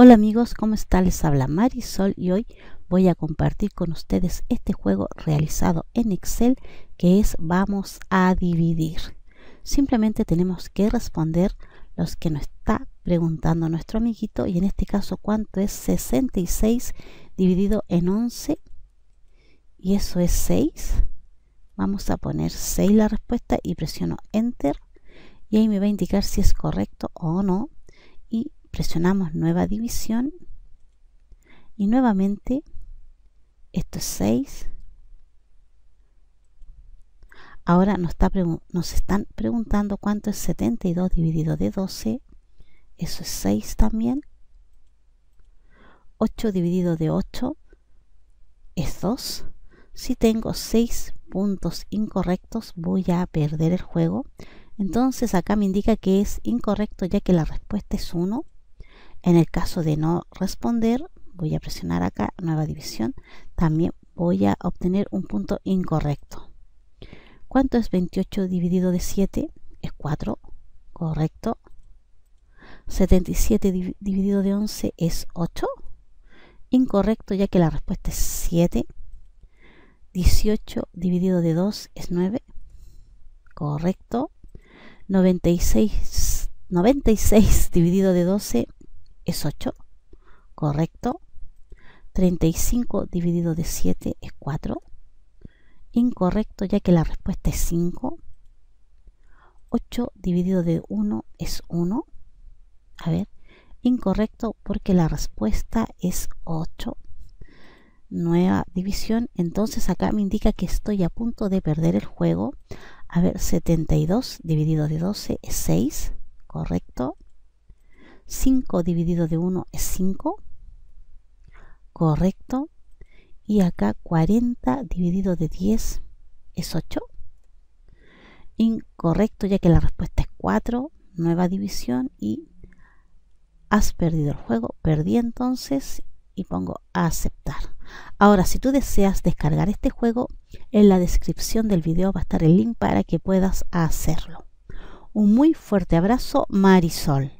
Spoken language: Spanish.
Hola amigos, ¿cómo están? Les habla Marisol y hoy voy a compartir con ustedes este juego realizado en Excel que es vamos a dividir. Simplemente tenemos que responder los que nos está preguntando nuestro amiguito y en este caso cuánto es 66 dividido en 11 y eso es 6. Vamos a poner 6 la respuesta y presiono enter y ahí me va a indicar si es correcto o no presionamos nueva división y nuevamente esto es 6 ahora nos, nos están preguntando cuánto es 72 dividido de 12 eso es 6 también 8 dividido de 8 es 2 si tengo 6 puntos incorrectos voy a perder el juego entonces acá me indica que es incorrecto ya que la respuesta es 1 en el caso de no responder, voy a presionar acá nueva división, también voy a obtener un punto incorrecto. ¿Cuánto es 28 dividido de 7? Es 4, correcto. 77 dividido de 11 es 8, incorrecto ya que la respuesta es 7. 18 dividido de 2 es 9, correcto. 96, 96 dividido de 12 es 8, correcto. 35 dividido de 7 es 4, incorrecto ya que la respuesta es 5. 8 dividido de 1 es 1. A ver, incorrecto porque la respuesta es 8. Nueva división, entonces acá me indica que estoy a punto de perder el juego. A ver, 72 dividido de 12 es 6, correcto. 5 dividido de 1 es 5. Correcto. Y acá 40 dividido de 10 es 8. Incorrecto, ya que la respuesta es 4. Nueva división y has perdido el juego. Perdí entonces y pongo a aceptar. Ahora, si tú deseas descargar este juego, en la descripción del video va a estar el link para que puedas hacerlo. Un muy fuerte abrazo, Marisol.